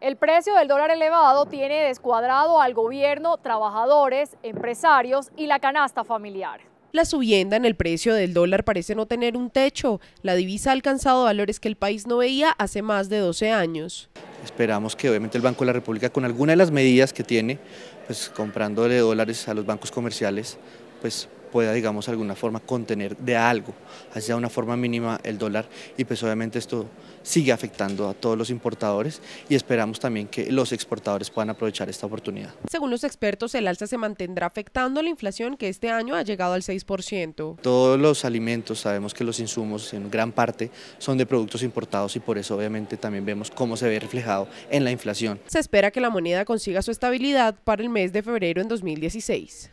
El precio del dólar elevado tiene descuadrado al gobierno, trabajadores, empresarios y la canasta familiar. La subienda en el precio del dólar parece no tener un techo. La divisa ha alcanzado valores que el país no veía hace más de 12 años. Esperamos que obviamente el Banco de la República con alguna de las medidas que tiene, pues comprándole dólares a los bancos comerciales, pues pueda, digamos, de alguna forma contener de algo, así hacia una forma mínima el dólar y pues obviamente esto sigue afectando a todos los importadores y esperamos también que los exportadores puedan aprovechar esta oportunidad. Según los expertos, el alza se mantendrá afectando la inflación que este año ha llegado al 6%. Todos los alimentos, sabemos que los insumos en gran parte son de productos importados y por eso obviamente también vemos cómo se ve reflejado en la inflación. Se espera que la moneda consiga su estabilidad para el mes de febrero en 2016.